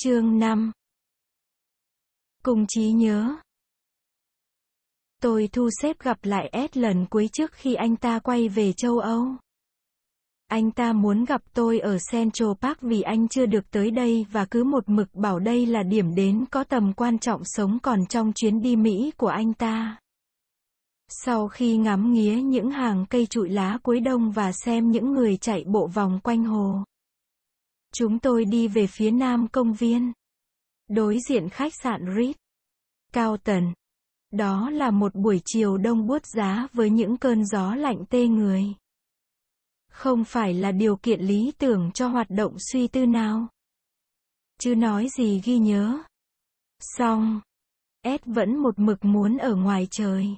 Chương 5 Cùng trí nhớ Tôi thu xếp gặp lại Ed lần cuối trước khi anh ta quay về châu Âu. Anh ta muốn gặp tôi ở Central Park vì anh chưa được tới đây và cứ một mực bảo đây là điểm đến có tầm quan trọng sống còn trong chuyến đi Mỹ của anh ta. Sau khi ngắm nghía những hàng cây trụi lá cuối đông và xem những người chạy bộ vòng quanh hồ, Chúng tôi đi về phía nam công viên. Đối diện khách sạn Ritz. Cao tần. Đó là một buổi chiều đông buốt giá với những cơn gió lạnh tê người. Không phải là điều kiện lý tưởng cho hoạt động suy tư nào. Chứ nói gì ghi nhớ. Xong. Ed vẫn một mực muốn ở ngoài trời.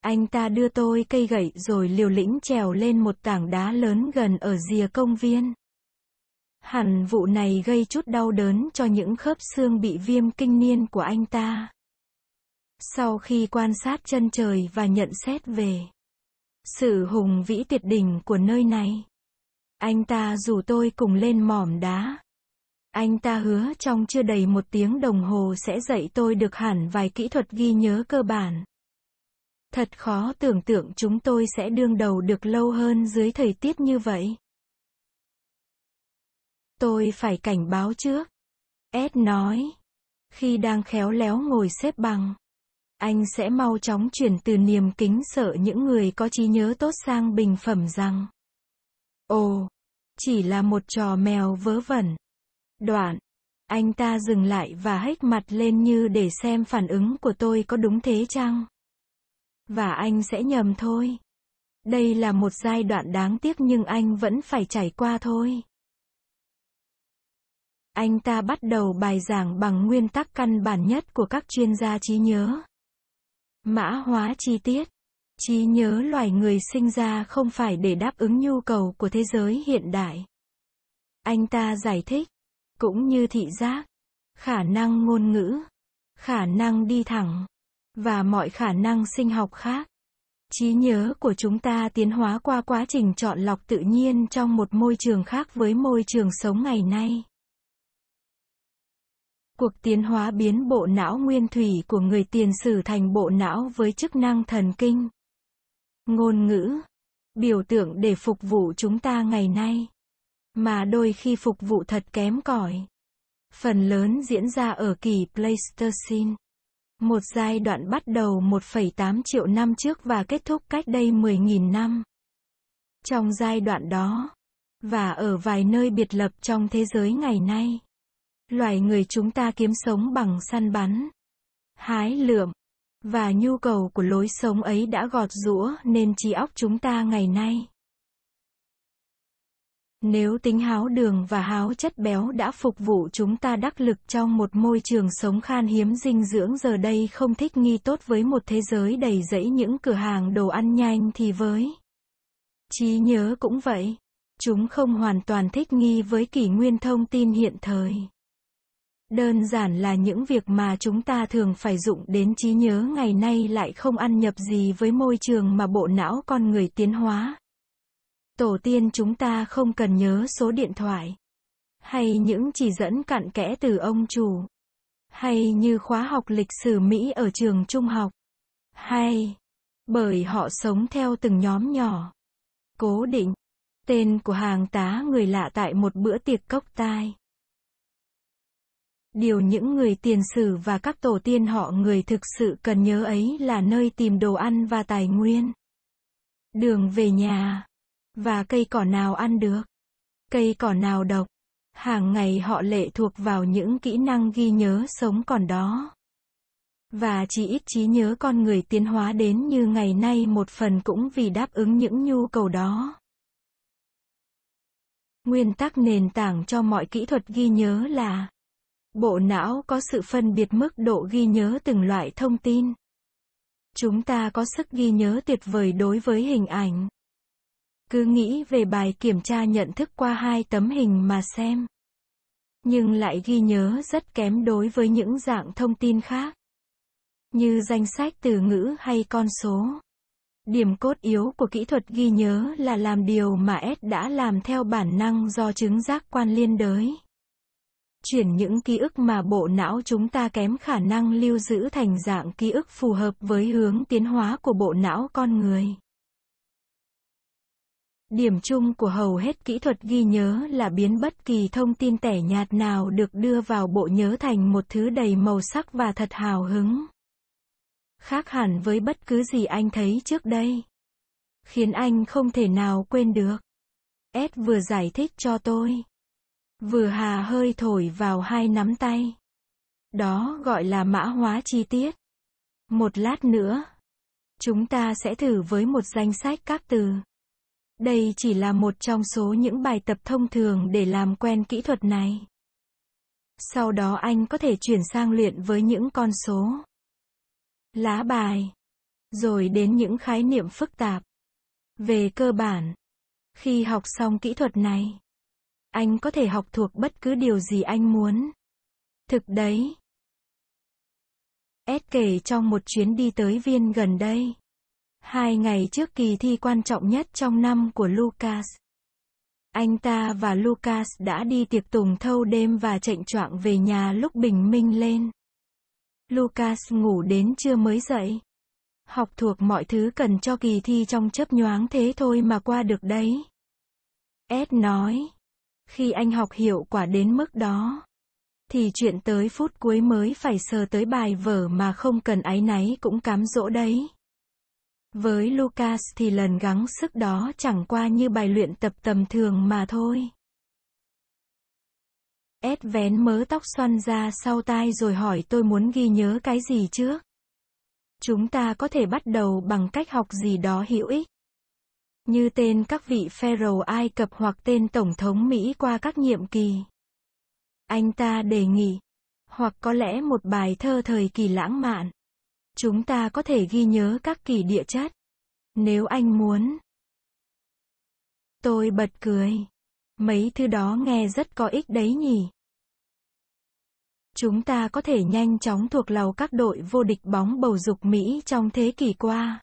Anh ta đưa tôi cây gậy rồi liều lĩnh trèo lên một tảng đá lớn gần ở rìa công viên. Hẳn vụ này gây chút đau đớn cho những khớp xương bị viêm kinh niên của anh ta. Sau khi quan sát chân trời và nhận xét về sự hùng vĩ tuyệt đỉnh của nơi này, anh ta rủ tôi cùng lên mỏm đá. Anh ta hứa trong chưa đầy một tiếng đồng hồ sẽ dạy tôi được hẳn vài kỹ thuật ghi nhớ cơ bản. Thật khó tưởng tượng chúng tôi sẽ đương đầu được lâu hơn dưới thời tiết như vậy. Tôi phải cảnh báo trước. Ed nói. Khi đang khéo léo ngồi xếp bằng, anh sẽ mau chóng chuyển từ niềm kính sợ những người có trí nhớ tốt sang bình phẩm rằng. Ồ, chỉ là một trò mèo vớ vẩn. Đoạn, anh ta dừng lại và hếch mặt lên như để xem phản ứng của tôi có đúng thế chăng. Và anh sẽ nhầm thôi. Đây là một giai đoạn đáng tiếc nhưng anh vẫn phải trải qua thôi. Anh ta bắt đầu bài giảng bằng nguyên tắc căn bản nhất của các chuyên gia trí nhớ. Mã hóa chi tiết Trí nhớ loài người sinh ra không phải để đáp ứng nhu cầu của thế giới hiện đại. Anh ta giải thích, cũng như thị giác, khả năng ngôn ngữ, khả năng đi thẳng, và mọi khả năng sinh học khác. Trí nhớ của chúng ta tiến hóa qua quá trình chọn lọc tự nhiên trong một môi trường khác với môi trường sống ngày nay. Cuộc tiến hóa biến bộ não nguyên thủy của người tiền sử thành bộ não với chức năng thần kinh. Ngôn ngữ, biểu tượng để phục vụ chúng ta ngày nay, mà đôi khi phục vụ thật kém cỏi. Phần lớn diễn ra ở kỳ Pleistocene. Một giai đoạn bắt đầu 1,8 triệu năm trước và kết thúc cách đây 10.000 năm. Trong giai đoạn đó, và ở vài nơi biệt lập trong thế giới ngày nay Loài người chúng ta kiếm sống bằng săn bắn, hái lượm, và nhu cầu của lối sống ấy đã gọt rũa nên trí óc chúng ta ngày nay. Nếu tính háo đường và háo chất béo đã phục vụ chúng ta đắc lực trong một môi trường sống khan hiếm dinh dưỡng giờ đây không thích nghi tốt với một thế giới đầy rẫy những cửa hàng đồ ăn nhanh thì với trí nhớ cũng vậy. Chúng không hoàn toàn thích nghi với kỷ nguyên thông tin hiện thời. Đơn giản là những việc mà chúng ta thường phải dụng đến trí nhớ ngày nay lại không ăn nhập gì với môi trường mà bộ não con người tiến hóa. Tổ tiên chúng ta không cần nhớ số điện thoại. Hay những chỉ dẫn cặn kẽ từ ông chủ. Hay như khóa học lịch sử Mỹ ở trường trung học. Hay, bởi họ sống theo từng nhóm nhỏ. Cố định, tên của hàng tá người lạ tại một bữa tiệc cốc tai. Điều những người tiền sử và các tổ tiên họ người thực sự cần nhớ ấy là nơi tìm đồ ăn và tài nguyên. Đường về nhà. Và cây cỏ nào ăn được. Cây cỏ nào độc. Hàng ngày họ lệ thuộc vào những kỹ năng ghi nhớ sống còn đó. Và chỉ ít trí nhớ con người tiến hóa đến như ngày nay một phần cũng vì đáp ứng những nhu cầu đó. Nguyên tắc nền tảng cho mọi kỹ thuật ghi nhớ là Bộ não có sự phân biệt mức độ ghi nhớ từng loại thông tin. Chúng ta có sức ghi nhớ tuyệt vời đối với hình ảnh. Cứ nghĩ về bài kiểm tra nhận thức qua hai tấm hình mà xem. Nhưng lại ghi nhớ rất kém đối với những dạng thông tin khác. Như danh sách từ ngữ hay con số. Điểm cốt yếu của kỹ thuật ghi nhớ là làm điều mà S đã làm theo bản năng do chứng giác quan liên đới chuyển những ký ức mà bộ não chúng ta kém khả năng lưu giữ thành dạng ký ức phù hợp với hướng tiến hóa của bộ não con người. Điểm chung của hầu hết kỹ thuật ghi nhớ là biến bất kỳ thông tin tẻ nhạt nào được đưa vào bộ nhớ thành một thứ đầy màu sắc và thật hào hứng. Khác hẳn với bất cứ gì anh thấy trước đây. Khiến anh không thể nào quên được. Ed vừa giải thích cho tôi. Vừa hà hơi thổi vào hai nắm tay. Đó gọi là mã hóa chi tiết. Một lát nữa, chúng ta sẽ thử với một danh sách các từ. Đây chỉ là một trong số những bài tập thông thường để làm quen kỹ thuật này. Sau đó anh có thể chuyển sang luyện với những con số, lá bài, rồi đến những khái niệm phức tạp. Về cơ bản, khi học xong kỹ thuật này, anh có thể học thuộc bất cứ điều gì anh muốn. Thực đấy. Ed kể trong một chuyến đi tới viên gần đây. Hai ngày trước kỳ thi quan trọng nhất trong năm của Lucas. Anh ta và Lucas đã đi tiệc tùng thâu đêm và chạy choạng về nhà lúc bình minh lên. Lucas ngủ đến trưa mới dậy. Học thuộc mọi thứ cần cho kỳ thi trong chớp nhoáng thế thôi mà qua được đấy. Ed nói. Khi anh học hiệu quả đến mức đó, thì chuyện tới phút cuối mới phải sờ tới bài vở mà không cần áy náy cũng cám dỗ đấy. Với Lucas thì lần gắng sức đó chẳng qua như bài luyện tập tầm thường mà thôi. Ed vén mớ tóc xoăn ra sau tai rồi hỏi tôi muốn ghi nhớ cái gì trước. Chúng ta có thể bắt đầu bằng cách học gì đó hữu ích như tên các vị pharaoh Ai Cập hoặc tên Tổng thống Mỹ qua các nhiệm kỳ. Anh ta đề nghị, hoặc có lẽ một bài thơ thời kỳ lãng mạn. Chúng ta có thể ghi nhớ các kỳ địa chất, nếu anh muốn. Tôi bật cười. Mấy thứ đó nghe rất có ích đấy nhỉ. Chúng ta có thể nhanh chóng thuộc lầu các đội vô địch bóng bầu dục Mỹ trong thế kỷ qua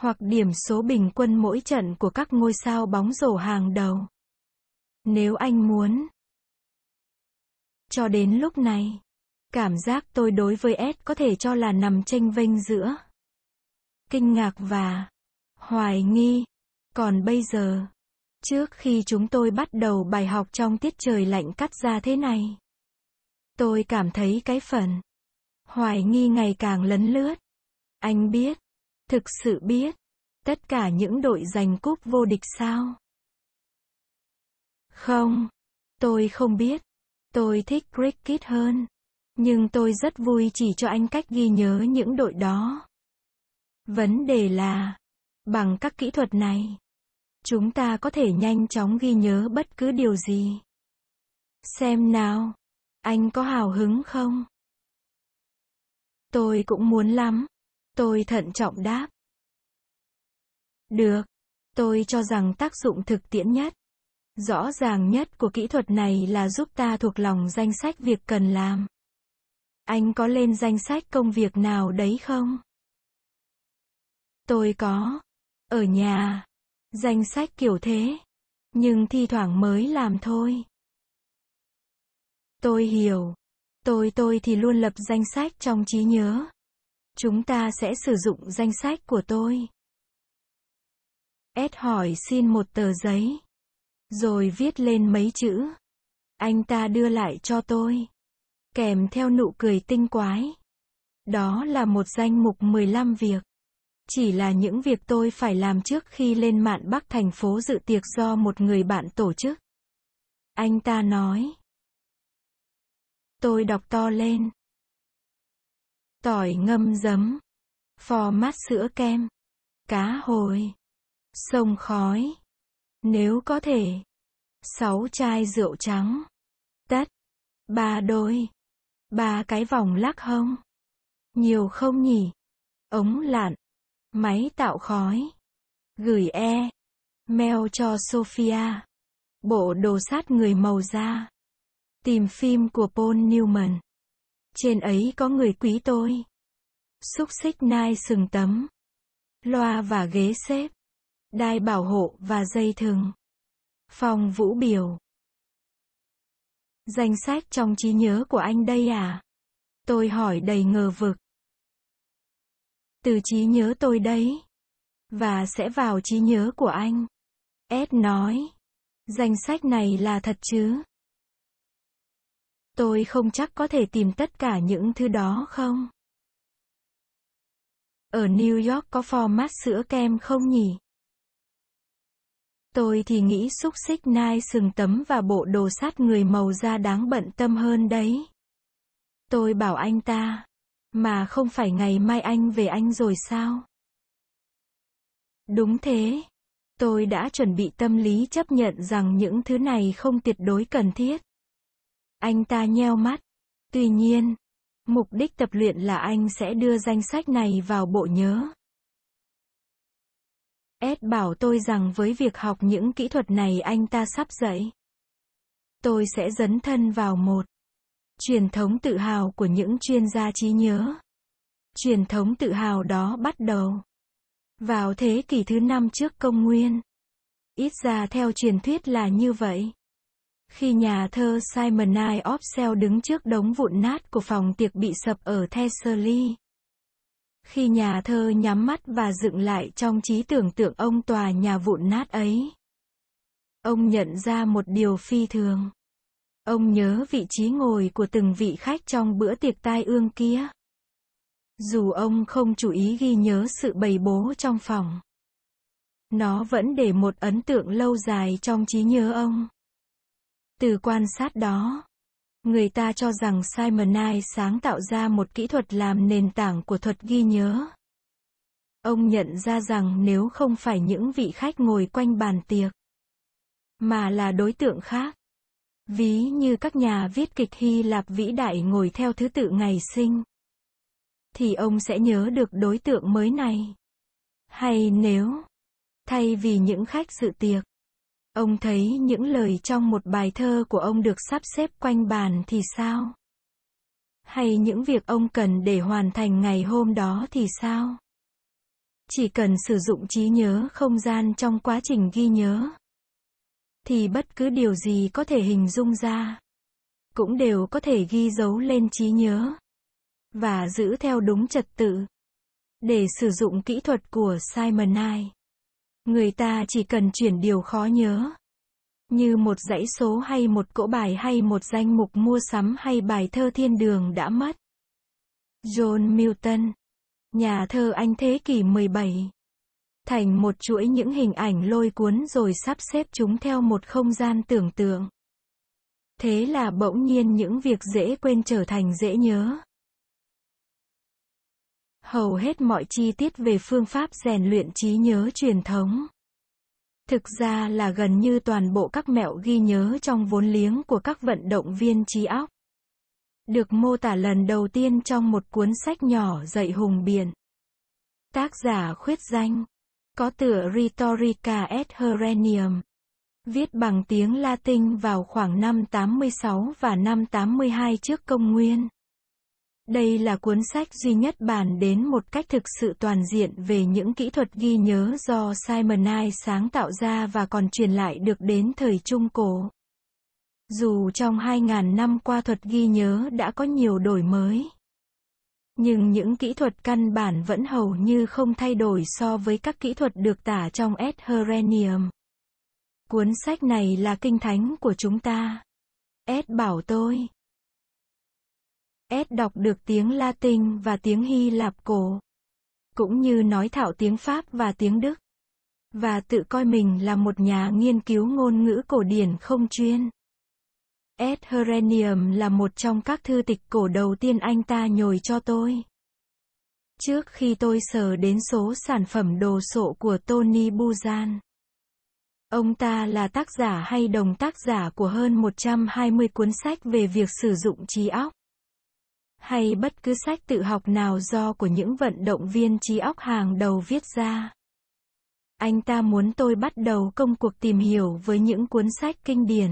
hoặc điểm số bình quân mỗi trận của các ngôi sao bóng rổ hàng đầu. Nếu anh muốn. Cho đến lúc này, cảm giác tôi đối với Ed có thể cho là nằm tranh vênh giữa kinh ngạc và hoài nghi. Còn bây giờ, trước khi chúng tôi bắt đầu bài học trong tiết trời lạnh cắt ra thế này, tôi cảm thấy cái phần hoài nghi ngày càng lấn lướt. Anh biết, Thực sự biết, tất cả những đội giành cúp vô địch sao? Không, tôi không biết. Tôi thích cricket hơn. Nhưng tôi rất vui chỉ cho anh cách ghi nhớ những đội đó. Vấn đề là, bằng các kỹ thuật này, chúng ta có thể nhanh chóng ghi nhớ bất cứ điều gì. Xem nào, anh có hào hứng không? Tôi cũng muốn lắm. Tôi thận trọng đáp. Được. Tôi cho rằng tác dụng thực tiễn nhất, rõ ràng nhất của kỹ thuật này là giúp ta thuộc lòng danh sách việc cần làm. Anh có lên danh sách công việc nào đấy không? Tôi có. Ở nhà. Danh sách kiểu thế. Nhưng thi thoảng mới làm thôi. Tôi hiểu. Tôi tôi thì luôn lập danh sách trong trí nhớ. Chúng ta sẽ sử dụng danh sách của tôi. Ed hỏi xin một tờ giấy. Rồi viết lên mấy chữ. Anh ta đưa lại cho tôi. Kèm theo nụ cười tinh quái. Đó là một danh mục 15 việc. Chỉ là những việc tôi phải làm trước khi lên mạn Bắc thành phố dự tiệc do một người bạn tổ chức. Anh ta nói. Tôi đọc to lên tỏi ngâm giấm, phò mát sữa kem, cá hồi, sông khói, nếu có thể, 6 chai rượu trắng, tất, ba đôi, ba cái vòng lắc hông, nhiều không nhỉ, ống lạn, máy tạo khói, gửi e, mail cho Sophia, bộ đồ sát người màu da, tìm phim của Paul Newman trên ấy có người quý tôi. Xúc xích nai sừng tấm, loa và ghế xếp, đai bảo hộ và dây thừng. Phòng vũ biểu. Danh sách trong trí nhớ của anh đây à? Tôi hỏi đầy ngờ vực. Từ trí nhớ tôi đấy. Và sẽ vào trí nhớ của anh. Ed nói. Danh sách này là thật chứ? tôi không chắc có thể tìm tất cả những thứ đó không? Ở New York có format sữa kem không nhỉ? Tôi thì nghĩ xúc xích nai sừng tấm và bộ đồ sát người màu da đáng bận tâm hơn đấy. Tôi bảo anh ta, mà không phải ngày mai anh về anh rồi sao? Đúng thế. Tôi đã chuẩn bị tâm lý chấp nhận rằng những thứ này không tuyệt đối cần thiết. Anh ta nheo mắt. Tuy nhiên, mục đích tập luyện là anh sẽ đưa danh sách này vào bộ nhớ. Ed bảo tôi rằng với việc học những kỹ thuật này anh ta sắp dậy. Tôi sẽ dấn thân vào một truyền thống tự hào của những chuyên gia trí nhớ. Truyền thống tự hào đó bắt đầu vào thế kỷ thứ năm trước công nguyên. Ít ra theo truyền thuyết là như vậy. Khi nhà thơ Simon I. Opsell đứng trước đống vụn nát của phòng tiệc bị sập ở Thessaly. Khi nhà thơ nhắm mắt và dựng lại trong trí tưởng tượng ông tòa nhà vụn nát ấy. Ông nhận ra một điều phi thường. Ông nhớ vị trí ngồi của từng vị khách trong bữa tiệc tai ương kia. Dù ông không chú ý ghi nhớ sự bày bố trong phòng. Nó vẫn để một ấn tượng lâu dài trong trí nhớ ông. Từ quan sát đó, người ta cho rằng Simon Nye sáng tạo ra một kỹ thuật làm nền tảng của thuật ghi nhớ. Ông nhận ra rằng nếu không phải những vị khách ngồi quanh bàn tiệc, mà là đối tượng khác, ví như các nhà viết kịch Hy Lạp vĩ đại ngồi theo thứ tự ngày sinh, thì ông sẽ nhớ được đối tượng mới này. Hay nếu, thay vì những khách dự tiệc, Ông thấy những lời trong một bài thơ của ông được sắp xếp quanh bàn thì sao? Hay những việc ông cần để hoàn thành ngày hôm đó thì sao? Chỉ cần sử dụng trí nhớ không gian trong quá trình ghi nhớ, thì bất cứ điều gì có thể hình dung ra, cũng đều có thể ghi dấu lên trí nhớ, và giữ theo đúng trật tự. Để sử dụng kỹ thuật của Simon Nye Người ta chỉ cần chuyển điều khó nhớ. Như một dãy số hay một cỗ bài hay một danh mục mua sắm hay bài thơ thiên đường đã mất. John Milton, nhà thơ Anh thế kỷ 17 thành một chuỗi những hình ảnh lôi cuốn rồi sắp xếp chúng theo một không gian tưởng tượng. Thế là bỗng nhiên những việc dễ quên trở thành dễ nhớ hầu hết mọi chi tiết về phương pháp rèn luyện trí nhớ truyền thống. Thực ra là gần như toàn bộ các mẹo ghi nhớ trong vốn liếng của các vận động viên trí óc. Được mô tả lần đầu tiên trong một cuốn sách nhỏ dạy hùng biện Tác giả khuyết danh. Có tựa Rhetorica et Herenium. Viết bằng tiếng Latin vào khoảng năm 86 và năm 82 trước công nguyên. Đây là cuốn sách duy nhất bàn đến một cách thực sự toàn diện về những kỹ thuật ghi nhớ do Simon Nye sáng tạo ra và còn truyền lại được đến thời Trung Cổ. Dù trong 2.000 năm qua thuật ghi nhớ đã có nhiều đổi mới, nhưng những kỹ thuật căn bản vẫn hầu như không thay đổi so với các kỹ thuật được tả trong Edherenium. Cuốn sách này là kinh thánh của chúng ta. Ed bảo tôi. S đọc được tiếng Latin và tiếng Hy Lạp cổ, cũng như nói thạo tiếng Pháp và tiếng Đức, và tự coi mình là một nhà nghiên cứu ngôn ngữ cổ điển không chuyên. S. Herenium là một trong các thư tịch cổ đầu tiên anh ta nhồi cho tôi. Trước khi tôi sờ đến số sản phẩm đồ sộ của Tony Buzan. Ông ta là tác giả hay đồng tác giả của hơn 120 cuốn sách về việc sử dụng trí óc hay bất cứ sách tự học nào do của những vận động viên trí óc hàng đầu viết ra. Anh ta muốn tôi bắt đầu công cuộc tìm hiểu với những cuốn sách kinh điển.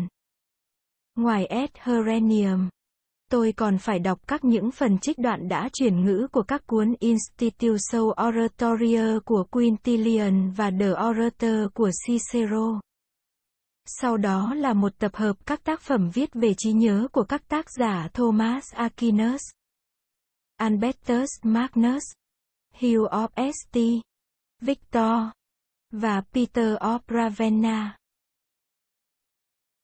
Ngoài Ed Herenium, tôi còn phải đọc các những phần trích đoạn đã chuyển ngữ của các cuốn Institutio Oratoria của Quintilian và The Orator của Cicero. Sau đó là một tập hợp các tác phẩm viết về trí nhớ của các tác giả Thomas Aquinas, Albertus Magnus, Hugh of St. Victor và Peter of Ravenna.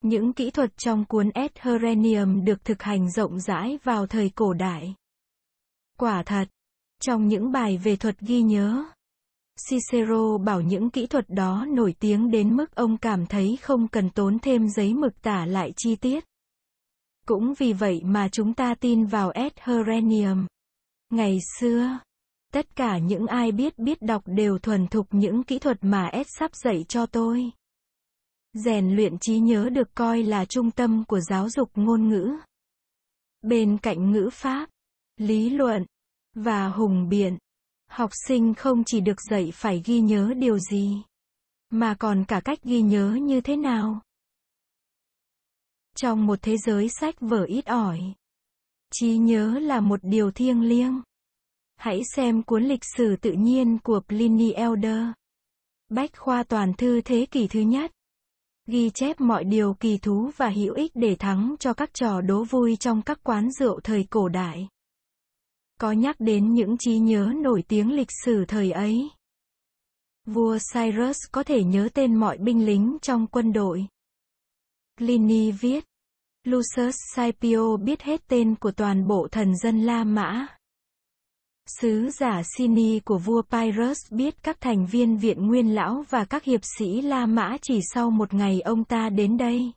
Những kỹ thuật trong cuốn S. Herenium được thực hành rộng rãi vào thời cổ đại. Quả thật, trong những bài về thuật ghi nhớ, Cicero bảo những kỹ thuật đó nổi tiếng đến mức ông cảm thấy không cần tốn thêm giấy mực tả lại chi tiết. Cũng vì vậy mà chúng ta tin vào Ad Herennium. Ngày xưa, tất cả những ai biết biết đọc đều thuần thục những kỹ thuật mà Ed sắp dạy cho tôi. Rèn luyện trí nhớ được coi là trung tâm của giáo dục ngôn ngữ. Bên cạnh ngữ pháp, lý luận và hùng biện Học sinh không chỉ được dạy phải ghi nhớ điều gì, mà còn cả cách ghi nhớ như thế nào. Trong một thế giới sách vở ít ỏi, trí nhớ là một điều thiêng liêng. Hãy xem cuốn lịch sử tự nhiên của Pliny Elder. Bách khoa toàn thư thế kỷ thứ nhất. Ghi chép mọi điều kỳ thú và hữu ích để thắng cho các trò đố vui trong các quán rượu thời cổ đại có nhắc đến những trí nhớ nổi tiếng lịch sử thời ấy. Vua Cyrus có thể nhớ tên mọi binh lính trong quân đội. Pliny viết, Lucius Scipio biết hết tên của toàn bộ thần dân La Mã. Sứ giả Sini của vua Pyrrhus biết các thành viên viện nguyên lão và các hiệp sĩ La Mã chỉ sau một ngày ông ta đến đây.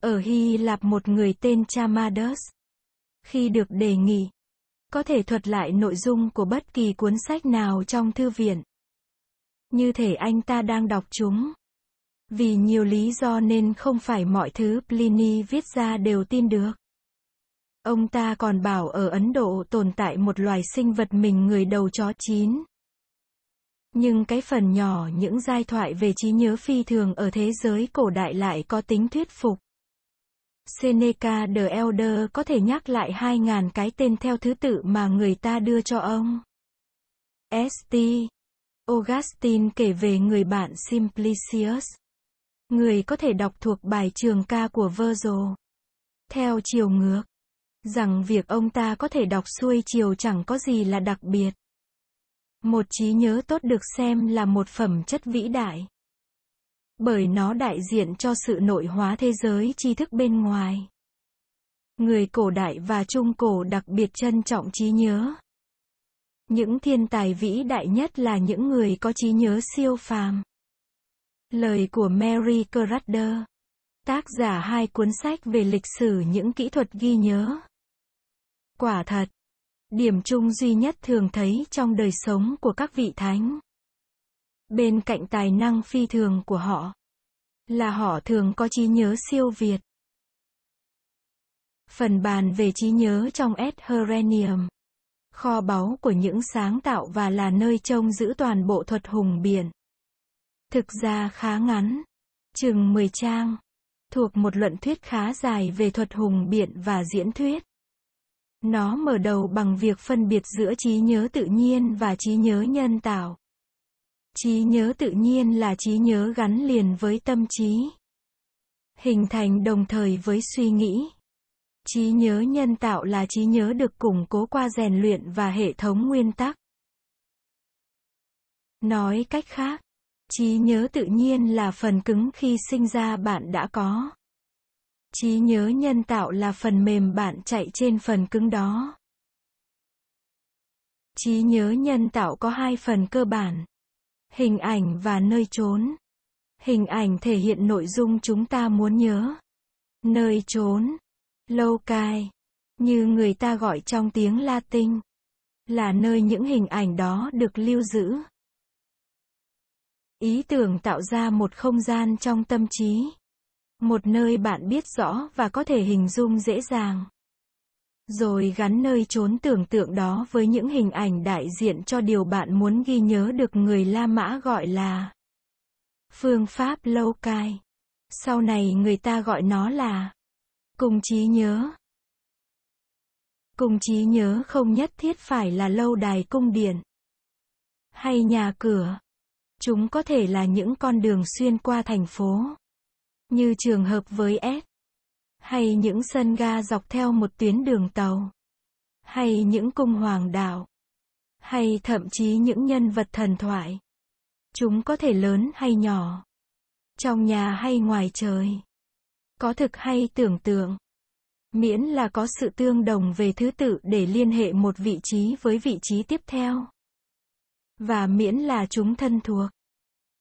Ở Hy Lạp một người tên Chamadus. Khi được đề nghị, có thể thuật lại nội dung của bất kỳ cuốn sách nào trong thư viện. Như thể anh ta đang đọc chúng. Vì nhiều lý do nên không phải mọi thứ Pliny viết ra đều tin được. Ông ta còn bảo ở Ấn Độ tồn tại một loài sinh vật mình người đầu chó chín. Nhưng cái phần nhỏ những giai thoại về trí nhớ phi thường ở thế giới cổ đại lại có tính thuyết phục. Seneca the Elder có thể nhắc lại 2.000 cái tên theo thứ tự mà người ta đưa cho ông. St. Augustine kể về người bạn Simplicius. Người có thể đọc thuộc bài trường ca của Virgil. Theo chiều ngược, rằng việc ông ta có thể đọc xuôi chiều chẳng có gì là đặc biệt. Một trí nhớ tốt được xem là một phẩm chất vĩ đại bởi nó đại diện cho sự nội hóa thế giới tri thức bên ngoài. Người cổ đại và trung cổ đặc biệt trân trọng trí nhớ. Những thiên tài vĩ đại nhất là những người có trí nhớ siêu phàm. Lời của Mary Crudder, tác giả hai cuốn sách về lịch sử những kỹ thuật ghi nhớ. Quả thật, điểm chung duy nhất thường thấy trong đời sống của các vị thánh Bên cạnh tài năng phi thường của họ, là họ thường có trí nhớ siêu việt. Phần bàn về trí nhớ trong S. kho báu của những sáng tạo và là nơi trông giữ toàn bộ thuật hùng biển. Thực ra khá ngắn, chừng 10 trang, thuộc một luận thuyết khá dài về thuật hùng biển và diễn thuyết. Nó mở đầu bằng việc phân biệt giữa trí nhớ tự nhiên và trí nhớ nhân tạo trí nhớ tự nhiên là trí nhớ gắn liền với tâm trí hình thành đồng thời với suy nghĩ trí nhớ nhân tạo là trí nhớ được củng cố qua rèn luyện và hệ thống nguyên tắc nói cách khác trí nhớ tự nhiên là phần cứng khi sinh ra bạn đã có trí nhớ nhân tạo là phần mềm bạn chạy trên phần cứng đó trí nhớ nhân tạo có hai phần cơ bản Hình ảnh và nơi trốn. Hình ảnh thể hiện nội dung chúng ta muốn nhớ. Nơi trốn. Lâu cai. Như người ta gọi trong tiếng Latin. Là nơi những hình ảnh đó được lưu giữ. Ý tưởng tạo ra một không gian trong tâm trí. Một nơi bạn biết rõ và có thể hình dung dễ dàng rồi gắn nơi chốn tưởng tượng đó với những hình ảnh đại diện cho điều bạn muốn ghi nhớ được người La Mã gọi là phương pháp lâu cai. Sau này người ta gọi nó là cùng trí nhớ. Cùng trí nhớ không nhất thiết phải là lâu đài cung điện hay nhà cửa. Chúng có thể là những con đường xuyên qua thành phố. Như trường hợp với S hay những sân ga dọc theo một tuyến đường tàu, hay những cung hoàng đạo, hay thậm chí những nhân vật thần thoại. Chúng có thể lớn hay nhỏ, trong nhà hay ngoài trời, có thực hay tưởng tượng, miễn là có sự tương đồng về thứ tự để liên hệ một vị trí với vị trí tiếp theo, và miễn là chúng thân thuộc.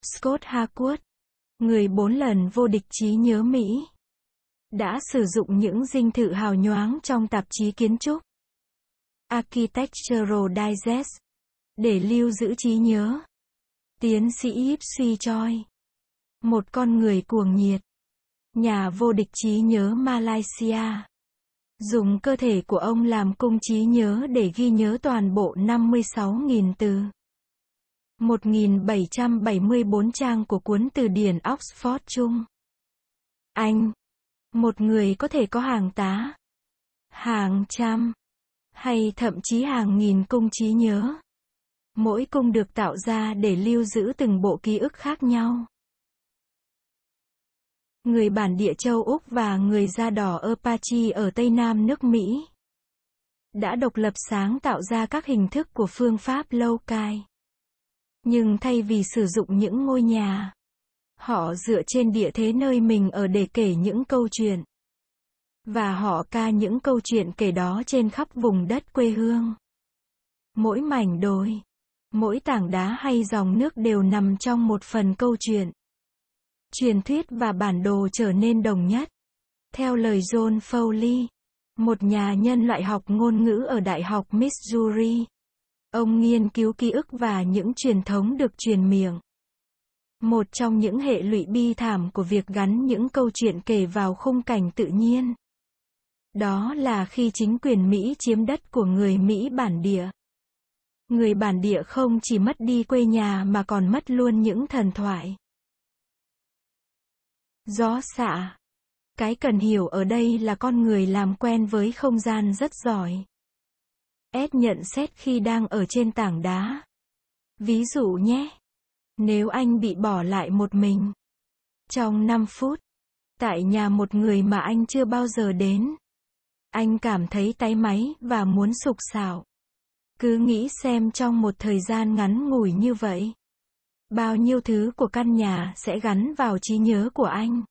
Scott Harcourt, người bốn lần vô địch trí nhớ Mỹ đã sử dụng những dinh thự hào nhoáng trong tạp chí kiến trúc Architectural Digest để lưu giữ trí nhớ. Tiến sĩ Ipsy Choi, một con người cuồng nhiệt, nhà vô địch trí nhớ Malaysia, dùng cơ thể của ông làm cung trí nhớ để ghi nhớ toàn bộ 56.000 từ. 1.774 trang của cuốn từ điển Oxford chung. Anh một người có thể có hàng tá, hàng trăm, hay thậm chí hàng nghìn cung trí nhớ. Mỗi cung được tạo ra để lưu giữ từng bộ ký ức khác nhau. Người bản địa châu Úc và người da đỏ Apache ở Tây Nam nước Mỹ đã độc lập sáng tạo ra các hình thức của phương pháp lâu cai. Nhưng thay vì sử dụng những ngôi nhà Họ dựa trên địa thế nơi mình ở để kể những câu chuyện. Và họ ca những câu chuyện kể đó trên khắp vùng đất quê hương. Mỗi mảnh đồi, mỗi tảng đá hay dòng nước đều nằm trong một phần câu chuyện. Truyền thuyết và bản đồ trở nên đồng nhất. Theo lời John Foley, một nhà nhân loại học ngôn ngữ ở Đại học Missouri, ông nghiên cứu ký ức và những truyền thống được truyền miệng. Một trong những hệ lụy bi thảm của việc gắn những câu chuyện kể vào khung cảnh tự nhiên. Đó là khi chính quyền Mỹ chiếm đất của người Mỹ bản địa. Người bản địa không chỉ mất đi quê nhà mà còn mất luôn những thần thoại. Gió xạ. Cái cần hiểu ở đây là con người làm quen với không gian rất giỏi. Ed nhận xét khi đang ở trên tảng đá. Ví dụ nhé. Nếu anh bị bỏ lại một mình, trong 5 phút, tại nhà một người mà anh chưa bao giờ đến, anh cảm thấy tay máy và muốn sục sạo. Cứ nghĩ xem trong một thời gian ngắn ngủi như vậy, bao nhiêu thứ của căn nhà sẽ gắn vào trí nhớ của anh.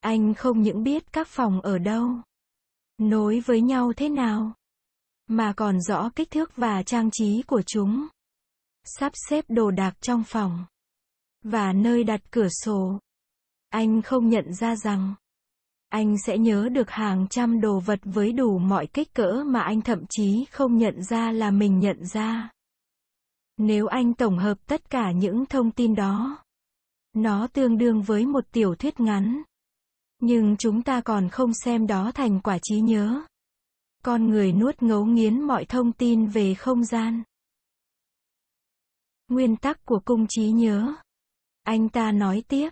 Anh không những biết các phòng ở đâu, nối với nhau thế nào, mà còn rõ kích thước và trang trí của chúng sắp xếp đồ đạc trong phòng và nơi đặt cửa sổ. Anh không nhận ra rằng anh sẽ nhớ được hàng trăm đồ vật với đủ mọi kích cỡ mà anh thậm chí không nhận ra là mình nhận ra. Nếu anh tổng hợp tất cả những thông tin đó, nó tương đương với một tiểu thuyết ngắn. Nhưng chúng ta còn không xem đó thành quả trí nhớ. Con người nuốt ngấu nghiến mọi thông tin về không gian. Nguyên tắc của cung trí nhớ. Anh ta nói tiếp,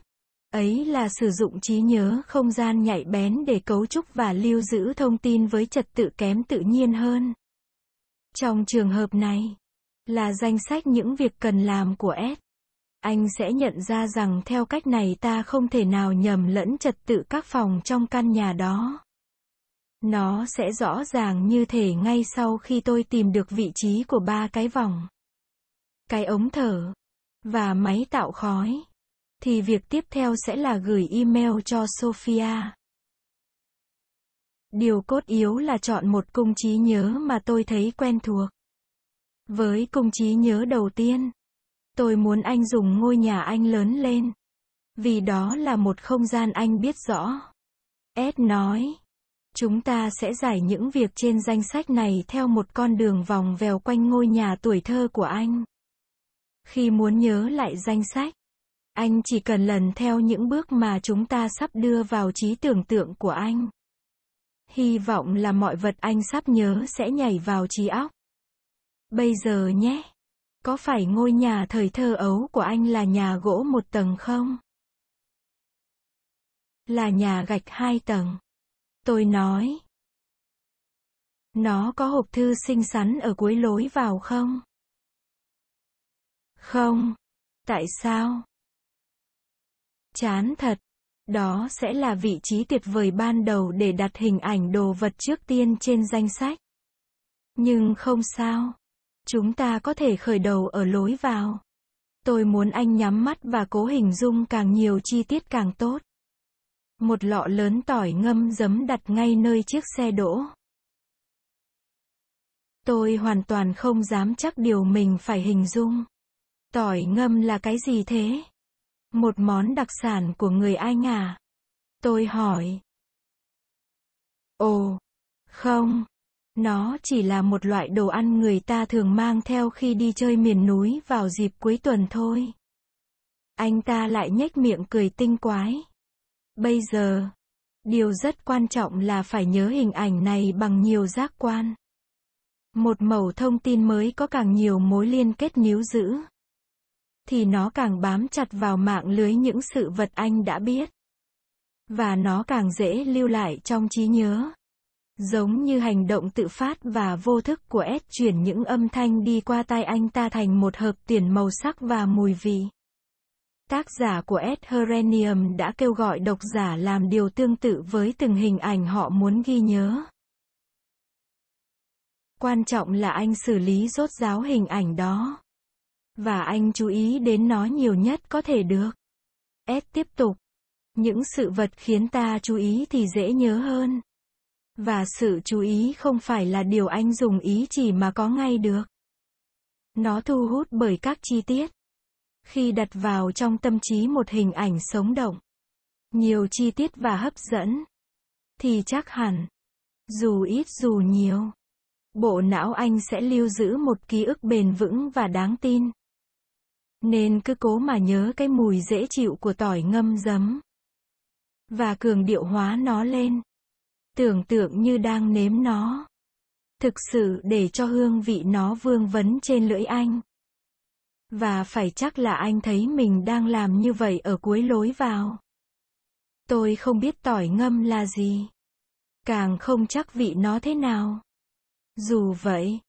ấy là sử dụng trí nhớ không gian nhạy bén để cấu trúc và lưu giữ thông tin với trật tự kém tự nhiên hơn. Trong trường hợp này, là danh sách những việc cần làm của S. Anh sẽ nhận ra rằng theo cách này ta không thể nào nhầm lẫn trật tự các phòng trong căn nhà đó. Nó sẽ rõ ràng như thể ngay sau khi tôi tìm được vị trí của ba cái vòng cái ống thở và máy tạo khói thì việc tiếp theo sẽ là gửi email cho Sophia. Điều cốt yếu là chọn một cung trí nhớ mà tôi thấy quen thuộc. Với cung trí nhớ đầu tiên, tôi muốn anh dùng ngôi nhà anh lớn lên. Vì đó là một không gian anh biết rõ. Ed nói, chúng ta sẽ giải những việc trên danh sách này theo một con đường vòng vèo quanh ngôi nhà tuổi thơ của anh. Khi muốn nhớ lại danh sách, anh chỉ cần lần theo những bước mà chúng ta sắp đưa vào trí tưởng tượng của anh. Hy vọng là mọi vật anh sắp nhớ sẽ nhảy vào trí óc. Bây giờ nhé. Có phải ngôi nhà thời thơ ấu của anh là nhà gỗ một tầng không? Là nhà gạch hai tầng. Tôi nói. Nó có hộp thư xinh xắn ở cuối lối vào không? Không. Tại sao? Chán thật. Đó sẽ là vị trí tuyệt vời ban đầu để đặt hình ảnh đồ vật trước tiên trên danh sách. Nhưng không sao. Chúng ta có thể khởi đầu ở lối vào. Tôi muốn anh nhắm mắt và cố hình dung càng nhiều chi tiết càng tốt. Một lọ lớn tỏi ngâm giấm đặt ngay nơi chiếc xe đỗ. Tôi hoàn toàn không dám chắc điều mình phải hình dung. Tỏi ngâm là cái gì thế? Một món đặc sản của người Anh à? Tôi hỏi. Ồ, không. Nó chỉ là một loại đồ ăn người ta thường mang theo khi đi chơi miền núi vào dịp cuối tuần thôi. Anh ta lại nhếch miệng cười tinh quái. Bây giờ, điều rất quan trọng là phải nhớ hình ảnh này bằng nhiều giác quan. Một mẩu thông tin mới có càng nhiều mối liên kết níu giữ thì nó càng bám chặt vào mạng lưới những sự vật anh đã biết. Và nó càng dễ lưu lại trong trí nhớ. Giống như hành động tự phát và vô thức của Ed chuyển những âm thanh đi qua tai anh ta thành một hợp tiền màu sắc và mùi vị. Tác giả của Ed Herenium đã kêu gọi độc giả làm điều tương tự với từng hình ảnh họ muốn ghi nhớ. Quan trọng là anh xử lý rốt ráo hình ảnh đó. Và anh chú ý đến nó nhiều nhất có thể được. S tiếp tục. Những sự vật khiến ta chú ý thì dễ nhớ hơn. Và sự chú ý không phải là điều anh dùng ý chỉ mà có ngay được. Nó thu hút bởi các chi tiết. Khi đặt vào trong tâm trí một hình ảnh sống động, nhiều chi tiết và hấp dẫn, thì chắc hẳn, dù ít dù nhiều, bộ não anh sẽ lưu giữ một ký ức bền vững và đáng tin nên cứ cố mà nhớ cái mùi dễ chịu của tỏi ngâm giấm. Và cường điệu hóa nó lên. Tưởng tượng như đang nếm nó. Thực sự để cho hương vị nó vương vấn trên lưỡi anh. Và phải chắc là anh thấy mình đang làm như vậy ở cuối lối vào. Tôi không biết tỏi ngâm là gì. Càng không chắc vị nó thế nào. Dù vậy,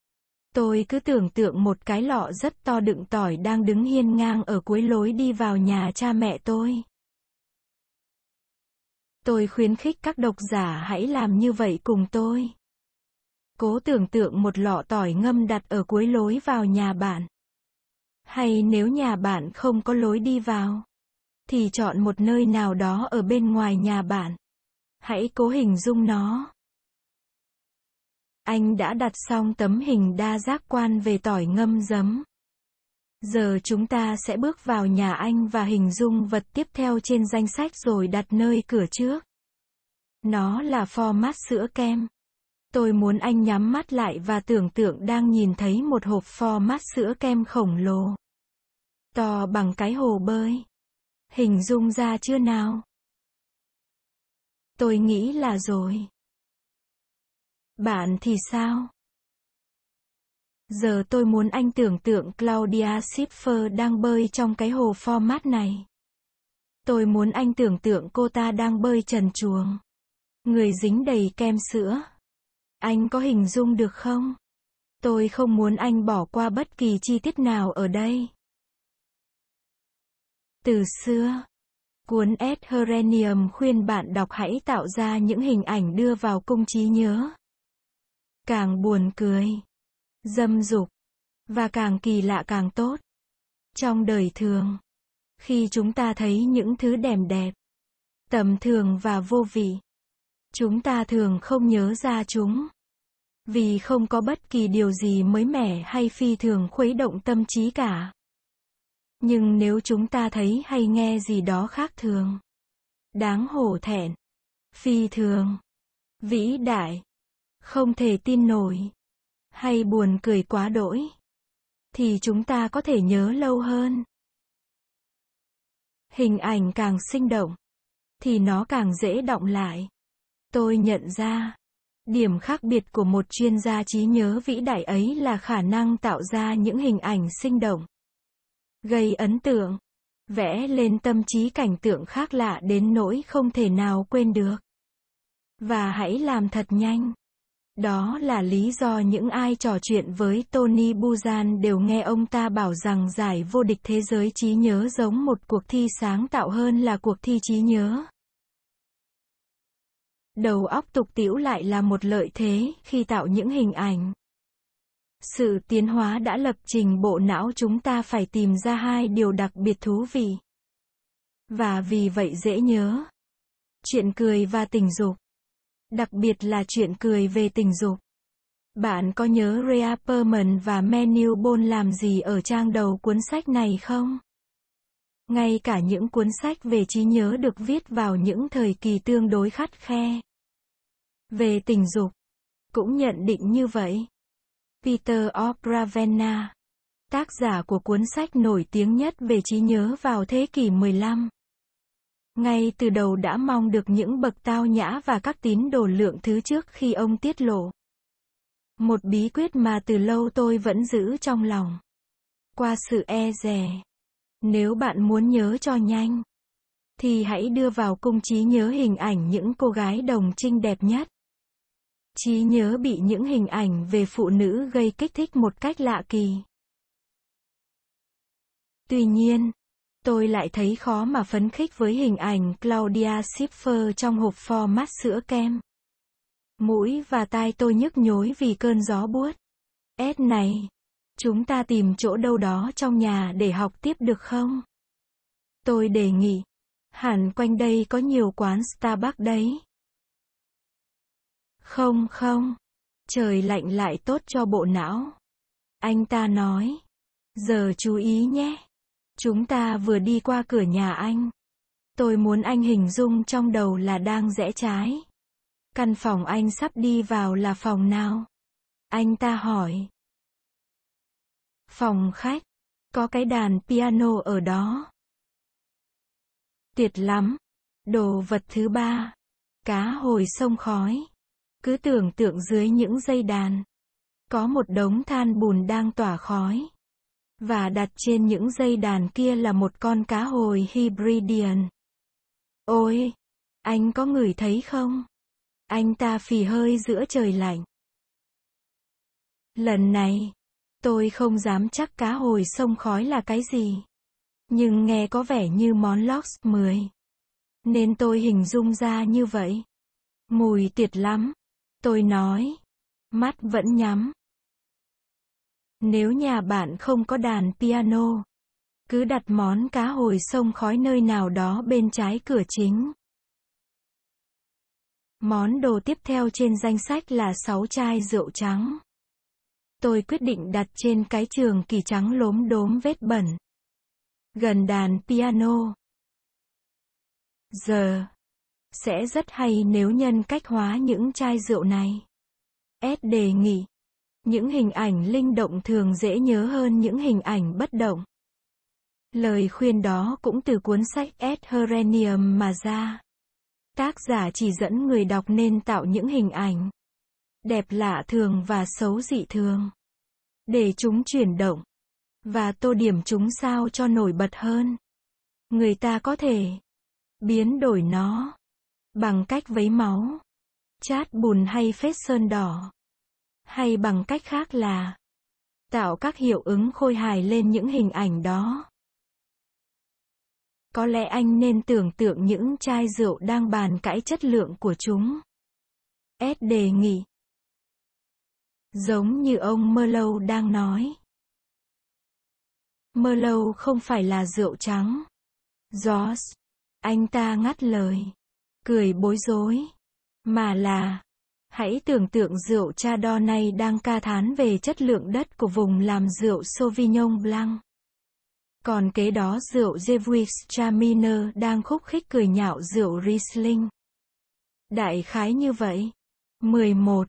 Tôi cứ tưởng tượng một cái lọ rất to đựng tỏi đang đứng hiên ngang ở cuối lối đi vào nhà cha mẹ tôi. Tôi khuyến khích các độc giả hãy làm như vậy cùng tôi. Cố tưởng tượng một lọ tỏi ngâm đặt ở cuối lối vào nhà bạn. Hay nếu nhà bạn không có lối đi vào, thì chọn một nơi nào đó ở bên ngoài nhà bạn. Hãy cố hình dung nó. Anh đã đặt xong tấm hình đa giác quan về tỏi ngâm giấm. Giờ chúng ta sẽ bước vào nhà anh và hình dung vật tiếp theo trên danh sách rồi đặt nơi cửa trước. Nó là format sữa kem. Tôi muốn anh nhắm mắt lại và tưởng tượng đang nhìn thấy một hộp format sữa kem khổng lồ. To bằng cái hồ bơi. Hình dung ra chưa nào? Tôi nghĩ là rồi. Bạn thì sao? Giờ tôi muốn anh tưởng tượng Claudia Schiffer đang bơi trong cái hồ format này. Tôi muốn anh tưởng tượng cô ta đang bơi trần chuồng. Người dính đầy kem sữa. Anh có hình dung được không? Tôi không muốn anh bỏ qua bất kỳ chi tiết nào ở đây. Từ xưa, cuốn S. Herenium khuyên bạn đọc hãy tạo ra những hình ảnh đưa vào cung trí nhớ càng buồn cười, dâm dục, và càng kỳ lạ càng tốt. Trong đời thường, khi chúng ta thấy những thứ đẹp đẹp, tầm thường và vô vị, chúng ta thường không nhớ ra chúng. Vì không có bất kỳ điều gì mới mẻ hay phi thường khuấy động tâm trí cả. Nhưng nếu chúng ta thấy hay nghe gì đó khác thường, đáng hổ thẹn, phi thường, vĩ đại, không thể tin nổi, hay buồn cười quá đỗi, thì chúng ta có thể nhớ lâu hơn. Hình ảnh càng sinh động, thì nó càng dễ động lại. Tôi nhận ra, điểm khác biệt của một chuyên gia trí nhớ vĩ đại ấy là khả năng tạo ra những hình ảnh sinh động, gây ấn tượng, vẽ lên tâm trí cảnh tượng khác lạ đến nỗi không thể nào quên được. Và hãy làm thật nhanh. Đó là lý do những ai trò chuyện với Tony Buzan đều nghe ông ta bảo rằng giải vô địch thế giới trí nhớ giống một cuộc thi sáng tạo hơn là cuộc thi trí nhớ. Đầu óc tục tiểu lại là một lợi thế khi tạo những hình ảnh. Sự tiến hóa đã lập trình bộ não chúng ta phải tìm ra hai điều đặc biệt thú vị. Và vì vậy dễ nhớ. Chuyện cười và tình dục. Đặc biệt là chuyện cười về tình dục. Bạn có nhớ Perman và Menu Bone làm gì ở trang đầu cuốn sách này không? Ngay cả những cuốn sách về trí nhớ được viết vào những thời kỳ tương đối khắt khe. Về tình dục, cũng nhận định như vậy. Peter Opravenna, tác giả của cuốn sách nổi tiếng nhất về trí nhớ vào thế kỷ 15, ngay từ đầu đã mong được những bậc tao nhã và các tín đồ lượng thứ trước khi ông tiết lộ. Một bí quyết mà từ lâu tôi vẫn giữ trong lòng. Qua sự e rè, Nếu bạn muốn nhớ cho nhanh, thì hãy đưa vào cung trí nhớ hình ảnh những cô gái đồng trinh đẹp nhất. Trí nhớ bị những hình ảnh về phụ nữ gây kích thích một cách lạ kỳ. Tuy nhiên, Tôi lại thấy khó mà phấn khích với hình ảnh Claudia Schiffer trong hộp format sữa kem. Mũi và tai tôi nhức nhối vì cơn gió buốt. S này, chúng ta tìm chỗ đâu đó trong nhà để học tiếp được không? Tôi đề nghị. Hẳn quanh đây có nhiều quán Starbucks đấy. Không không, trời lạnh lại tốt cho bộ não. Anh ta nói. Giờ chú ý nhé. Chúng ta vừa đi qua cửa nhà anh. Tôi muốn anh hình dung trong đầu là đang rẽ trái. Căn phòng anh sắp đi vào là phòng nào? Anh ta hỏi. Phòng khách. Có cái đàn piano ở đó. Tuyệt lắm. Đồ vật thứ ba. Cá hồi sông khói. Cứ tưởng tượng dưới những dây đàn. Có một đống than bùn đang tỏa khói. Và đặt trên những dây đàn kia là một con cá hồi Hybridian. Ôi! Anh có ngửi thấy không? Anh ta phì hơi giữa trời lạnh. Lần này, tôi không dám chắc cá hồi sông khói là cái gì. Nhưng nghe có vẻ như món lox 10. Nên tôi hình dung ra như vậy. Mùi tuyệt lắm. Tôi nói. Mắt vẫn nhắm. Nếu nhà bạn không có đàn piano, cứ đặt món cá hồi sông khói nơi nào đó bên trái cửa chính. Món đồ tiếp theo trên danh sách là 6 chai rượu trắng. Tôi quyết định đặt trên cái trường kỳ trắng lốm đốm vết bẩn. Gần đàn piano. Giờ. Sẽ rất hay nếu nhân cách hóa những chai rượu này. S đề nghị. Những hình ảnh linh động thường dễ nhớ hơn những hình ảnh bất động. Lời khuyên đó cũng từ cuốn sách Ad Herenium mà ra. Tác giả chỉ dẫn người đọc nên tạo những hình ảnh đẹp lạ thường và xấu dị thường để chúng chuyển động và tô điểm chúng sao cho nổi bật hơn. Người ta có thể biến đổi nó bằng cách vấy máu, chát bùn hay phết sơn đỏ hay bằng cách khác là tạo các hiệu ứng khôi hài lên những hình ảnh đó. Có lẽ anh nên tưởng tượng những chai rượu đang bàn cãi chất lượng của chúng. Ed đề nghị. Giống như ông Merlot đang nói. Mơ lâu không phải là rượu trắng. Josh. Anh ta ngắt lời. Cười bối rối. Mà là. Hãy tưởng tượng rượu cha đo này đang ca thán về chất lượng đất của vùng làm rượu Sauvignon Blanc. Còn kế đó rượu Gewürztraminer đang khúc khích cười nhạo rượu Riesling. Đại khái như vậy. 11.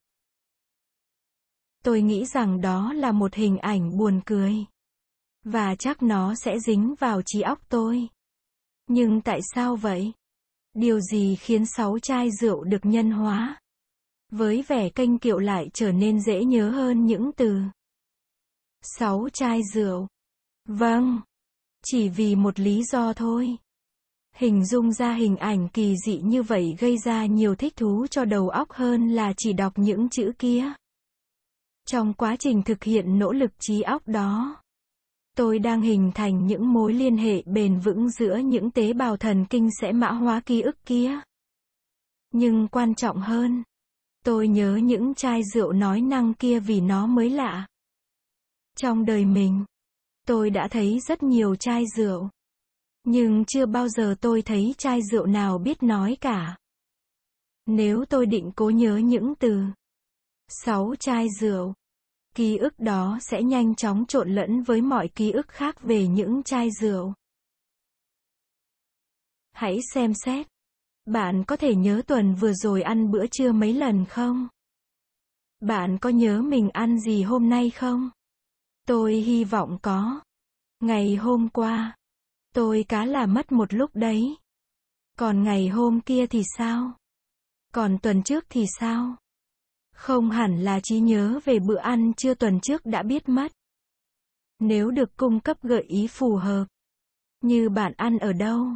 Tôi nghĩ rằng đó là một hình ảnh buồn cười. Và chắc nó sẽ dính vào trí óc tôi. Nhưng tại sao vậy? Điều gì khiến sáu chai rượu được nhân hóa? Với vẻ canh kiệu lại trở nên dễ nhớ hơn những từ. Sáu chai rượu. Vâng. Chỉ vì một lý do thôi. Hình dung ra hình ảnh kỳ dị như vậy gây ra nhiều thích thú cho đầu óc hơn là chỉ đọc những chữ kia. Trong quá trình thực hiện nỗ lực trí óc đó, tôi đang hình thành những mối liên hệ bền vững giữa những tế bào thần kinh sẽ mã hóa ký ức kia. Nhưng quan trọng hơn, Tôi nhớ những chai rượu nói năng kia vì nó mới lạ. Trong đời mình, tôi đã thấy rất nhiều chai rượu. Nhưng chưa bao giờ tôi thấy chai rượu nào biết nói cả. Nếu tôi định cố nhớ những từ sáu chai rượu, ký ức đó sẽ nhanh chóng trộn lẫn với mọi ký ức khác về những chai rượu. Hãy xem xét bạn có thể nhớ tuần vừa rồi ăn bữa trưa mấy lần không? Bạn có nhớ mình ăn gì hôm nay không? Tôi hy vọng có. Ngày hôm qua, tôi cá là mất một lúc đấy. Còn ngày hôm kia thì sao? Còn tuần trước thì sao? Không hẳn là trí nhớ về bữa ăn chưa tuần trước đã biết mất. Nếu được cung cấp gợi ý phù hợp, như bạn ăn ở đâu,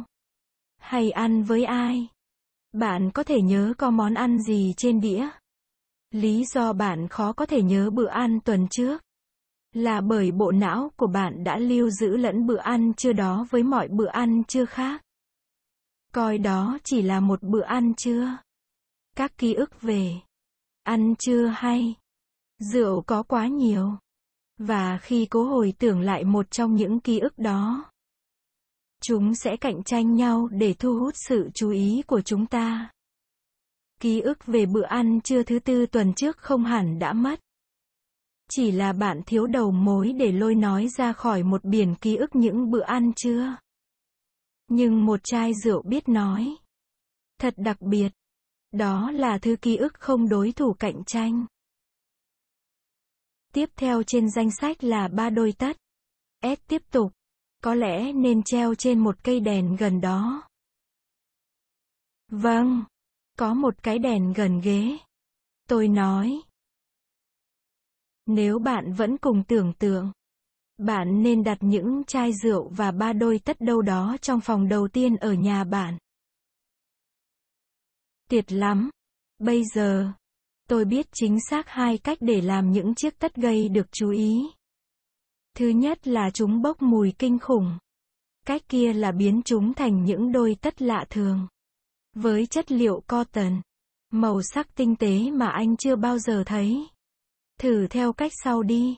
hay ăn với ai, bạn có thể nhớ có món ăn gì trên đĩa? Lý do bạn khó có thể nhớ bữa ăn tuần trước là bởi bộ não của bạn đã lưu giữ lẫn bữa ăn trưa đó với mọi bữa ăn trưa khác. Coi đó chỉ là một bữa ăn trưa. Các ký ức về ăn trưa hay rượu có quá nhiều. Và khi cố hồi tưởng lại một trong những ký ức đó, Chúng sẽ cạnh tranh nhau để thu hút sự chú ý của chúng ta. Ký ức về bữa ăn trưa thứ tư tuần trước không hẳn đã mất. Chỉ là bạn thiếu đầu mối để lôi nói ra khỏi một biển ký ức những bữa ăn trưa. Nhưng một chai rượu biết nói. Thật đặc biệt. Đó là thứ ký ức không đối thủ cạnh tranh. Tiếp theo trên danh sách là ba đôi tất. S tiếp tục. Có lẽ nên treo trên một cây đèn gần đó. Vâng, có một cái đèn gần ghế. Tôi nói. Nếu bạn vẫn cùng tưởng tượng, bạn nên đặt những chai rượu và ba đôi tất đâu đó trong phòng đầu tiên ở nhà bạn. Tuyệt lắm. Bây giờ, tôi biết chính xác hai cách để làm những chiếc tất gây được chú ý. Thứ nhất là chúng bốc mùi kinh khủng. Cách kia là biến chúng thành những đôi tất lạ thường. Với chất liệu cotton, màu sắc tinh tế mà anh chưa bao giờ thấy. Thử theo cách sau đi.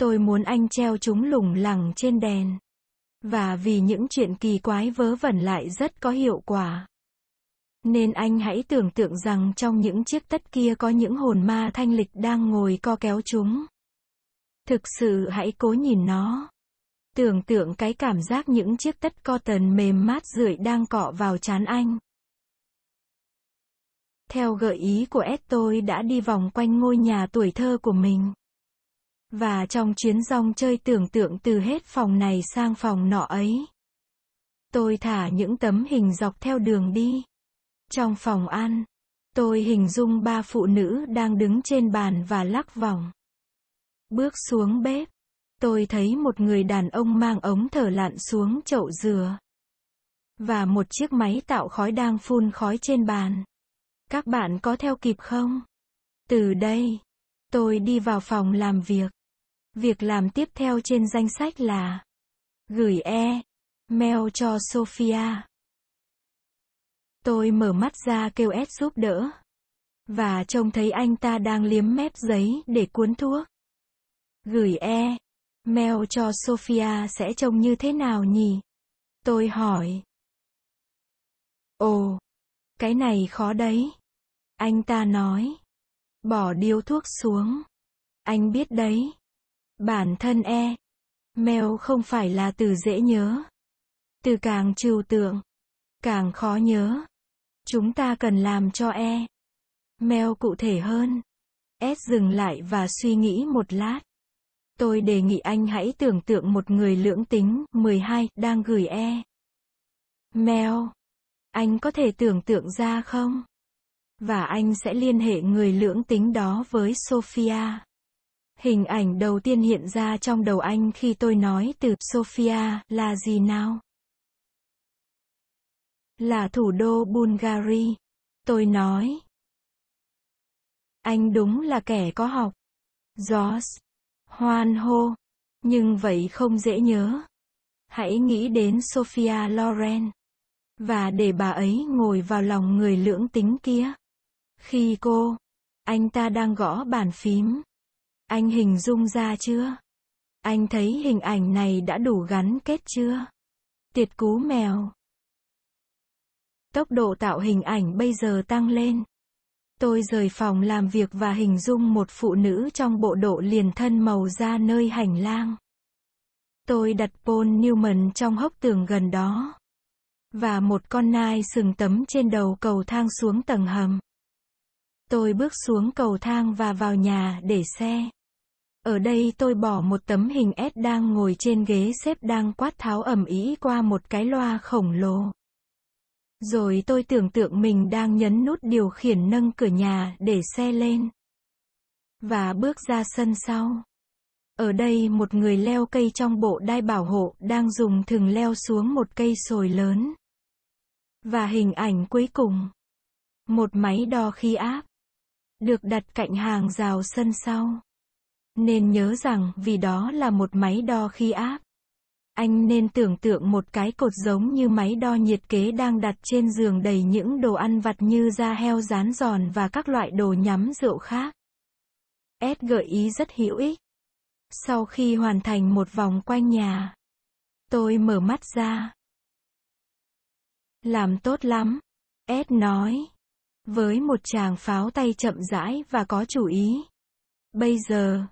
Tôi muốn anh treo chúng lủng lẳng trên đèn. Và vì những chuyện kỳ quái vớ vẩn lại rất có hiệu quả. Nên anh hãy tưởng tượng rằng trong những chiếc tất kia có những hồn ma thanh lịch đang ngồi co kéo chúng. Thực sự hãy cố nhìn nó. Tưởng tượng cái cảm giác những chiếc tất co tần mềm mát rượi đang cọ vào chán anh. Theo gợi ý của Ed, tôi đã đi vòng quanh ngôi nhà tuổi thơ của mình. Và trong chuyến rong chơi tưởng tượng từ hết phòng này sang phòng nọ ấy. Tôi thả những tấm hình dọc theo đường đi. Trong phòng ăn, tôi hình dung ba phụ nữ đang đứng trên bàn và lắc vòng. Bước xuống bếp, tôi thấy một người đàn ông mang ống thở lặn xuống chậu dừa. Và một chiếc máy tạo khói đang phun khói trên bàn. Các bạn có theo kịp không? Từ đây, tôi đi vào phòng làm việc. Việc làm tiếp theo trên danh sách là gửi e mail cho Sophia. Tôi mở mắt ra kêu Ed giúp đỡ và trông thấy anh ta đang liếm mép giấy để cuốn thuốc. Gửi e mail cho Sophia sẽ trông như thế nào nhỉ? Tôi hỏi. Ồ, cái này khó đấy. Anh ta nói. Bỏ điếu thuốc xuống. Anh biết đấy. Bản thân e. Mail không phải là từ dễ nhớ. Từ càng trừu tượng, càng khó nhớ. Chúng ta cần làm cho e. Mail cụ thể hơn. S dừng lại và suy nghĩ một lát. Tôi đề nghị anh hãy tưởng tượng một người lưỡng tính 12 đang gửi e. Mail. Anh có thể tưởng tượng ra không? Và anh sẽ liên hệ người lưỡng tính đó với Sophia. Hình ảnh đầu tiên hiện ra trong đầu anh khi tôi nói từ Sofia là gì nào? Là thủ đô Bulgari. Tôi nói. Anh đúng là kẻ có học. George hoan hô. Nhưng vậy không dễ nhớ. Hãy nghĩ đến Sophia Loren. Và để bà ấy ngồi vào lòng người lưỡng tính kia. Khi cô, anh ta đang gõ bàn phím. Anh hình dung ra chưa? Anh thấy hình ảnh này đã đủ gắn kết chưa? Tiệt cú mèo. Tốc độ tạo hình ảnh bây giờ tăng lên. Tôi rời phòng làm việc và hình dung một phụ nữ trong bộ độ liền thân màu ra nơi hành lang. Tôi đặt Paul Newman trong hốc tường gần đó. Và một con nai sừng tấm trên đầu cầu thang xuống tầng hầm. Tôi bước xuống cầu thang và vào nhà để xe. Ở đây tôi bỏ một tấm hình S đang ngồi trên ghế xếp đang quát tháo ẩm ý qua một cái loa khổng lồ. Rồi tôi tưởng tượng mình đang nhấn nút điều khiển nâng cửa nhà để xe lên. Và bước ra sân sau. Ở đây một người leo cây trong bộ đai bảo hộ đang dùng thừng leo xuống một cây sồi lớn. Và hình ảnh cuối cùng. Một máy đo khí áp. Được đặt cạnh hàng rào sân sau. Nên nhớ rằng vì đó là một máy đo khí áp anh nên tưởng tượng một cái cột giống như máy đo nhiệt kế đang đặt trên giường đầy những đồ ăn vặt như da heo rán giòn và các loại đồ nhắm rượu khác. Ed gợi ý rất hữu ích. Sau khi hoàn thành một vòng quanh nhà, tôi mở mắt ra. Làm tốt lắm, Ed nói. Với một chàng pháo tay chậm rãi và có chủ ý. Bây giờ,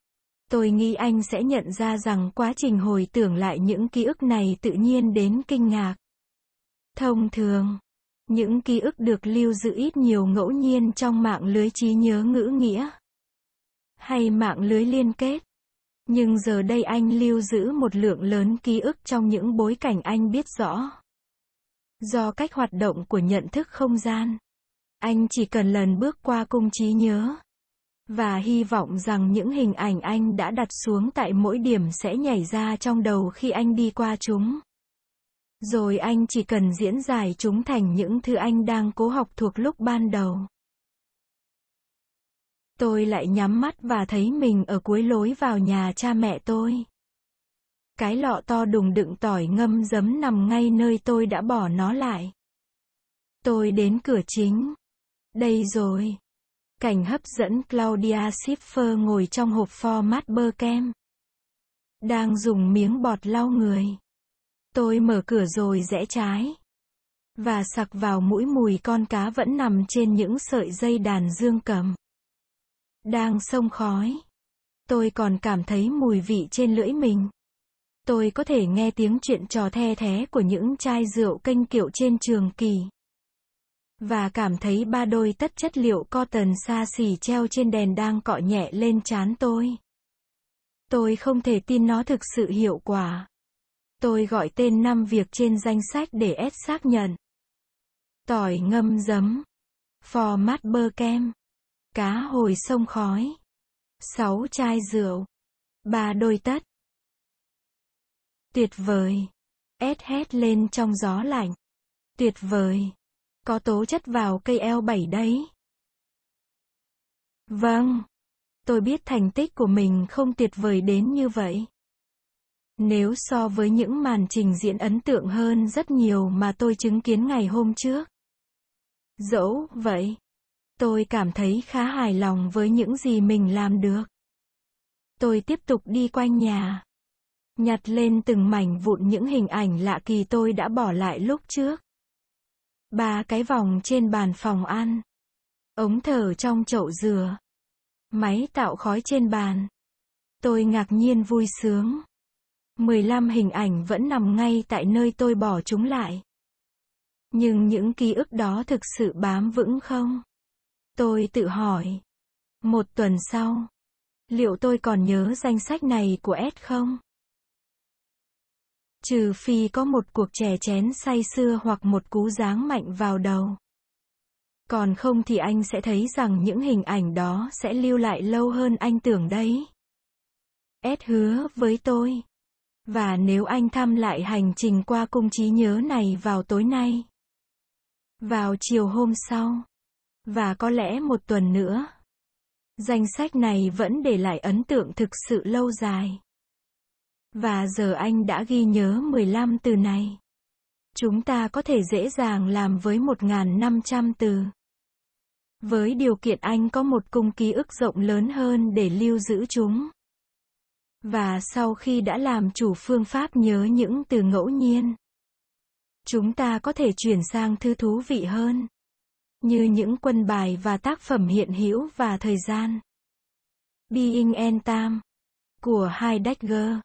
Tôi nghĩ anh sẽ nhận ra rằng quá trình hồi tưởng lại những ký ức này tự nhiên đến kinh ngạc. Thông thường, những ký ức được lưu giữ ít nhiều ngẫu nhiên trong mạng lưới trí nhớ ngữ nghĩa hay mạng lưới liên kết. Nhưng giờ đây anh lưu giữ một lượng lớn ký ức trong những bối cảnh anh biết rõ. Do cách hoạt động của nhận thức không gian, anh chỉ cần lần bước qua cung trí nhớ, và hy vọng rằng những hình ảnh anh đã đặt xuống tại mỗi điểm sẽ nhảy ra trong đầu khi anh đi qua chúng. Rồi anh chỉ cần diễn giải chúng thành những thứ anh đang cố học thuộc lúc ban đầu. Tôi lại nhắm mắt và thấy mình ở cuối lối vào nhà cha mẹ tôi. Cái lọ to đùng đựng tỏi ngâm giấm nằm ngay nơi tôi đã bỏ nó lại. Tôi đến cửa chính. Đây rồi. Cảnh hấp dẫn Claudia Schiffer ngồi trong hộp format bơ kem. Đang dùng miếng bọt lau người. Tôi mở cửa rồi rẽ trái. Và sặc vào mũi mùi con cá vẫn nằm trên những sợi dây đàn dương cầm. Đang sông khói. Tôi còn cảm thấy mùi vị trên lưỡi mình. Tôi có thể nghe tiếng chuyện trò the thế của những chai rượu canh kiệu trên trường kỳ. Và cảm thấy ba đôi tất chất liệu cotton xa xỉ treo trên đèn đang cọ nhẹ lên chán tôi. Tôi không thể tin nó thực sự hiệu quả. Tôi gọi tên năm việc trên danh sách để ép xác nhận. Tỏi ngâm giấm. Phò mát bơ kem. Cá hồi sông khói. sáu chai rượu. ba đôi tất. Tuyệt vời. Ed hét lên trong gió lạnh. Tuyệt vời. Có tố chất vào cây eo 7 đấy. Vâng. Tôi biết thành tích của mình không tuyệt vời đến như vậy. Nếu so với những màn trình diễn ấn tượng hơn rất nhiều mà tôi chứng kiến ngày hôm trước. Dẫu vậy, tôi cảm thấy khá hài lòng với những gì mình làm được. Tôi tiếp tục đi quanh nhà, nhặt lên từng mảnh vụn những hình ảnh lạ kỳ tôi đã bỏ lại lúc trước. Ba cái vòng trên bàn phòng ăn. Ống thở trong chậu dừa. Máy tạo khói trên bàn. Tôi ngạc nhiên vui sướng. 15 hình ảnh vẫn nằm ngay tại nơi tôi bỏ chúng lại. Nhưng những ký ức đó thực sự bám vững không? Tôi tự hỏi. Một tuần sau, liệu tôi còn nhớ danh sách này của S không? Trừ phi có một cuộc chè chén say xưa hoặc một cú giáng mạnh vào đầu. Còn không thì anh sẽ thấy rằng những hình ảnh đó sẽ lưu lại lâu hơn anh tưởng đấy. Ed hứa với tôi. Và nếu anh thăm lại hành trình qua cung trí nhớ này vào tối nay. Vào chiều hôm sau. Và có lẽ một tuần nữa. Danh sách này vẫn để lại ấn tượng thực sự lâu dài. Và giờ anh đã ghi nhớ 15 từ này. Chúng ta có thể dễ dàng làm với 1.500 từ. Với điều kiện anh có một cung ký ức rộng lớn hơn để lưu giữ chúng. Và sau khi đã làm chủ phương pháp nhớ những từ ngẫu nhiên, chúng ta có thể chuyển sang thứ thú vị hơn, như những quân bài và tác phẩm hiện hữu và thời gian. Being and Time của Heidegger